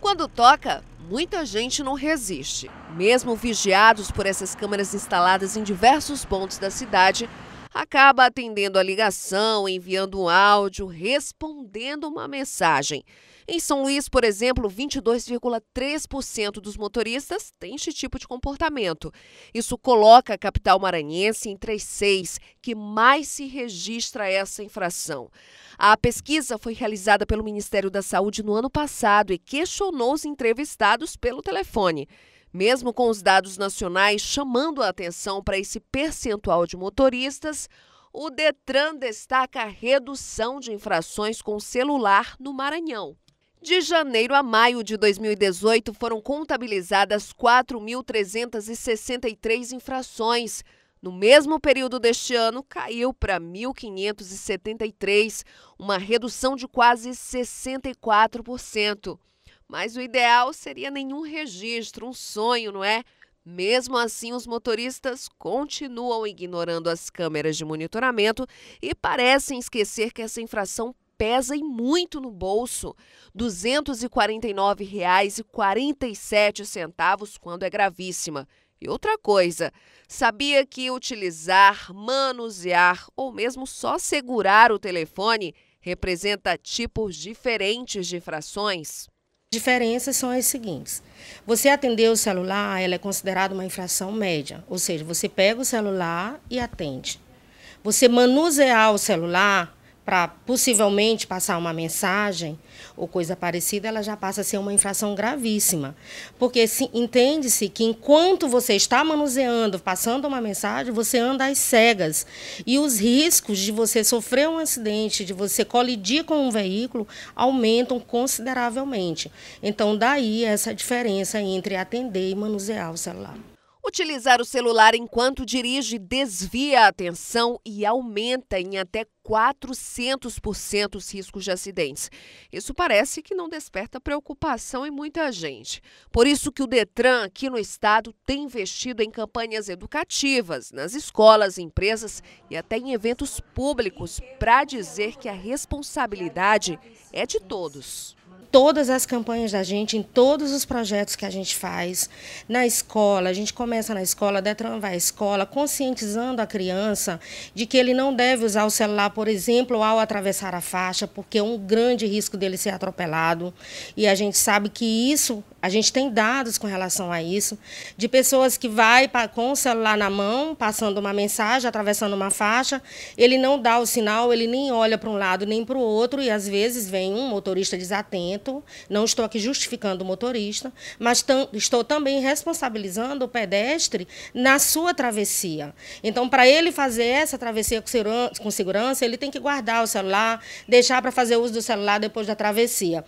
Quando toca, muita gente não resiste. Mesmo vigiados por essas câmeras instaladas em diversos pontos da cidade, acaba atendendo a ligação, enviando um áudio, respondendo uma mensagem. Em São Luís, por exemplo, 22,3% dos motoristas têm este tipo de comportamento. Isso coloca a capital maranhense entre as seis que mais se registra essa infração. A pesquisa foi realizada pelo Ministério da Saúde no ano passado e questionou os entrevistados pelo telefone. Mesmo com os dados nacionais chamando a atenção para esse percentual de motoristas, o Detran destaca a redução de infrações com celular no Maranhão. De janeiro a maio de 2018, foram contabilizadas 4.363 infrações. No mesmo período deste ano, caiu para 1.573, uma redução de quase 64%. Mas o ideal seria nenhum registro, um sonho, não é? Mesmo assim, os motoristas continuam ignorando as câmeras de monitoramento e parecem esquecer que essa infração pesa e muito no bolso. R$ 249,47 quando é gravíssima. E outra coisa, sabia que utilizar, manusear ou mesmo só segurar o telefone representa tipos diferentes de infrações? diferenças são as seguintes. Você atender o celular, ela é considerada uma infração média, ou seja, você pega o celular e atende. Você manusear o celular para possivelmente passar uma mensagem ou coisa parecida, ela já passa a ser uma infração gravíssima. Porque entende-se que enquanto você está manuseando, passando uma mensagem, você anda às cegas. E os riscos de você sofrer um acidente, de você colidir com um veículo, aumentam consideravelmente. Então, daí essa diferença entre atender e manusear o celular. Utilizar o celular enquanto dirige desvia a atenção e aumenta em até 400% os riscos de acidentes. Isso parece que não desperta preocupação em muita gente. Por isso que o Detran aqui no estado tem investido em campanhas educativas, nas escolas, empresas e até em eventos públicos para dizer que a responsabilidade é de todos todas as campanhas da gente, em todos os projetos que a gente faz. Na escola, a gente começa na escola, Detran vai à escola, conscientizando a criança de que ele não deve usar o celular, por exemplo, ao atravessar a faixa, porque é um grande risco dele ser atropelado. E a gente sabe que isso a gente tem dados com relação a isso, de pessoas que vai com o celular na mão, passando uma mensagem, atravessando uma faixa, ele não dá o sinal, ele nem olha para um lado nem para o outro, e às vezes vem um motorista desatento, não estou aqui justificando o motorista, mas estou também responsabilizando o pedestre na sua travessia. Então, para ele fazer essa travessia com segurança, ele tem que guardar o celular, deixar para fazer uso do celular depois da travessia.